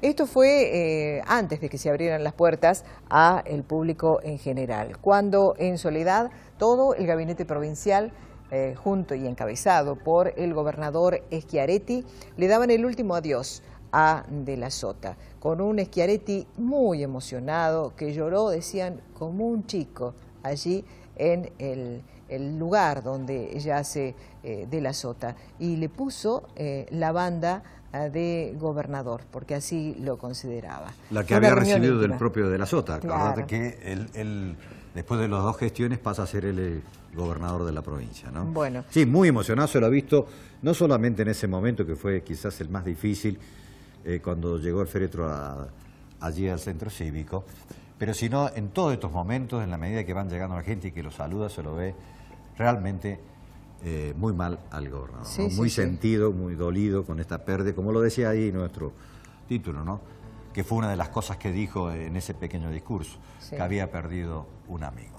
Esto fue eh, antes de que se abrieran las puertas a el público en general, cuando en soledad todo el gabinete provincial eh, junto y encabezado por el gobernador Schiaretti, le daban el último adiós a De la Sota, con un Schiaretti muy emocionado, que lloró, decían, como un chico allí en el, lugar donde yace eh, de la Sota y le puso eh, la banda eh, de gobernador, porque así lo consideraba. La que había recibido del propio de la Sota, claro. que él, después de las dos gestiones pasa a ser el gobernador de la provincia, ¿no? Bueno. Sí, muy emocionado, se lo ha visto, no solamente en ese momento que fue quizás el más difícil, cuando llegó el féretro a, allí al centro cívico, pero si no, en todos estos momentos, en la medida que van llegando la gente y que lo saluda, se lo ve realmente eh, muy mal al gobernador, muy sentido, muy dolido con esta pérdida, como lo decía ahí nuestro título, ¿no? que fue una de las cosas que dijo en ese pequeño discurso, que había perdido un amigo.